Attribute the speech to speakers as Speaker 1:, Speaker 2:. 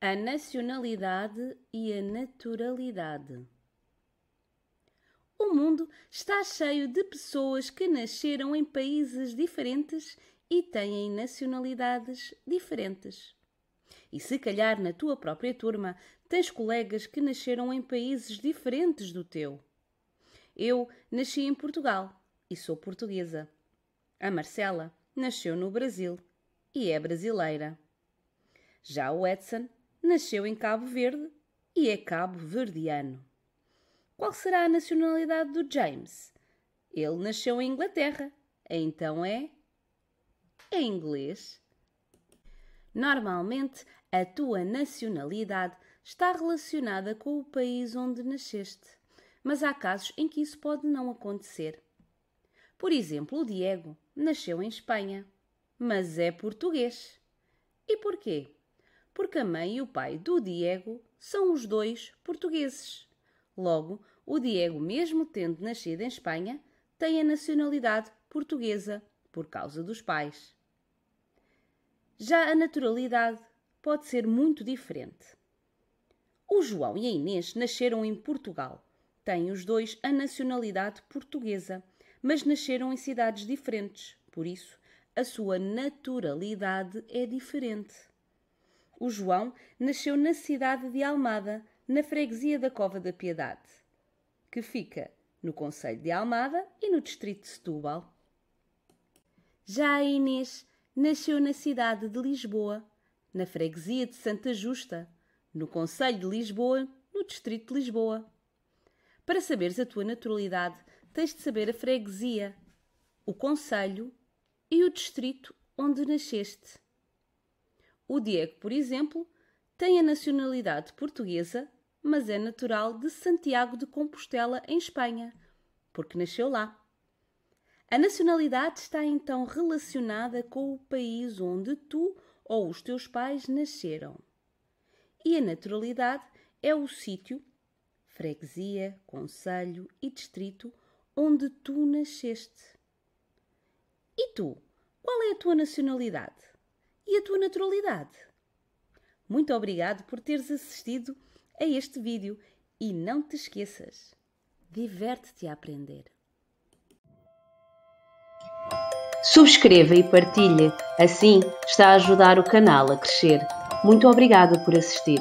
Speaker 1: A nacionalidade e a naturalidade. O mundo está cheio de pessoas que nasceram em países diferentes e têm nacionalidades diferentes. E se calhar na tua própria turma tens colegas que nasceram em países diferentes do teu. Eu nasci em Portugal e sou portuguesa. A Marcela nasceu no Brasil e é brasileira. Já o Edson nasceu em Cabo Verde e é cabo-verdiano. Qual será a nacionalidade do James? Ele nasceu em Inglaterra, então é em inglês? Normalmente, a tua nacionalidade está relacionada com o país onde nasceste, mas há casos em que isso pode não acontecer. Por exemplo, o Diego nasceu em Espanha, mas é português. E porquê? Porque a mãe e o pai do Diego são os dois portugueses. Logo, o Diego, mesmo tendo nascido em Espanha, tem a nacionalidade portuguesa por causa dos pais. Já a naturalidade pode ser muito diferente. O João e a Inês nasceram em Portugal. Têm os dois a nacionalidade portuguesa, mas nasceram em cidades diferentes, por isso a sua naturalidade é diferente. O João nasceu na cidade de Almada, na freguesia da Cova da Piedade, que fica no Conselho de Almada e no Distrito de Setúbal. Já a Inês nasceu na cidade de Lisboa, na freguesia de Santa Justa, no Conselho de Lisboa, no Distrito de Lisboa. Para saberes a tua naturalidade, tens de saber a freguesia, o conselho e o distrito onde nasceste. O Diego, por exemplo, tem a nacionalidade portuguesa, mas é natural de Santiago de Compostela, em Espanha, porque nasceu lá. A nacionalidade está então relacionada com o país onde tu ou os teus pais nasceram. E a naturalidade é o sítio, freguesia, conselho e distrito onde tu nasceste. E tu, qual é a tua nacionalidade? E a tua naturalidade? Muito obrigado por teres assistido a este vídeo e não te esqueças, diverte-te a aprender. Subscreva e partilhe, assim está a ajudar o canal a crescer. Muito obrigada por assistir.